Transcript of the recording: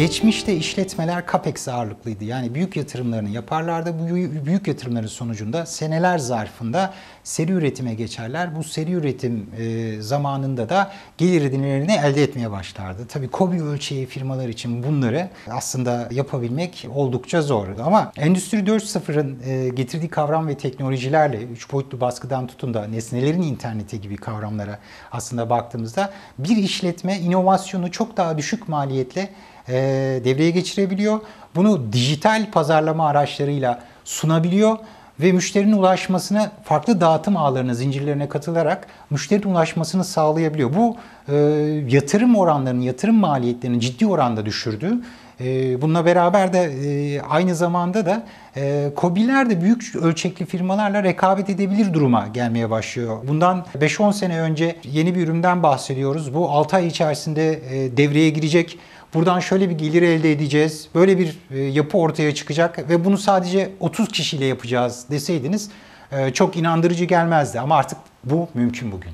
Geçmişte işletmeler CAPEX ağırlıklıydı. Yani büyük yatırımlarını yaparlardı. Bu büyük yatırımların sonucunda seneler zarfında seri üretime geçerler. Bu seri üretim e, zamanında da gelir edinimlerini elde etmeye başlardı. Tabii COBİ ölçeği firmalar için bunları aslında yapabilmek oldukça zordu Ama Endüstri 4.0'ın e, getirdiği kavram ve teknolojilerle üç boyutlu baskıdan tutun da nesnelerin interneti gibi kavramlara aslında baktığımızda bir işletme inovasyonu çok daha düşük maliyetle e, devreye geçirebiliyor. Bunu dijital pazarlama araçlarıyla sunabiliyor ve müşterinin ulaşmasını farklı dağıtım ağlarına, zincirlerine katılarak müşterinin ulaşmasını sağlayabiliyor. Bu e, yatırım oranlarının, yatırım maliyetlerinin ciddi oranda düşürdü ee, bununla beraber de e, aynı zamanda da COBİ'ler e, de büyük ölçekli firmalarla rekabet edebilir duruma gelmeye başlıyor. Bundan 5-10 sene önce yeni bir üründen bahsediyoruz. Bu 6 ay içerisinde e, devreye girecek. Buradan şöyle bir gelir elde edeceğiz. Böyle bir yapı ortaya çıkacak ve bunu sadece 30 kişiyle yapacağız deseydiniz çok inandırıcı gelmezdi ama artık bu mümkün bugün.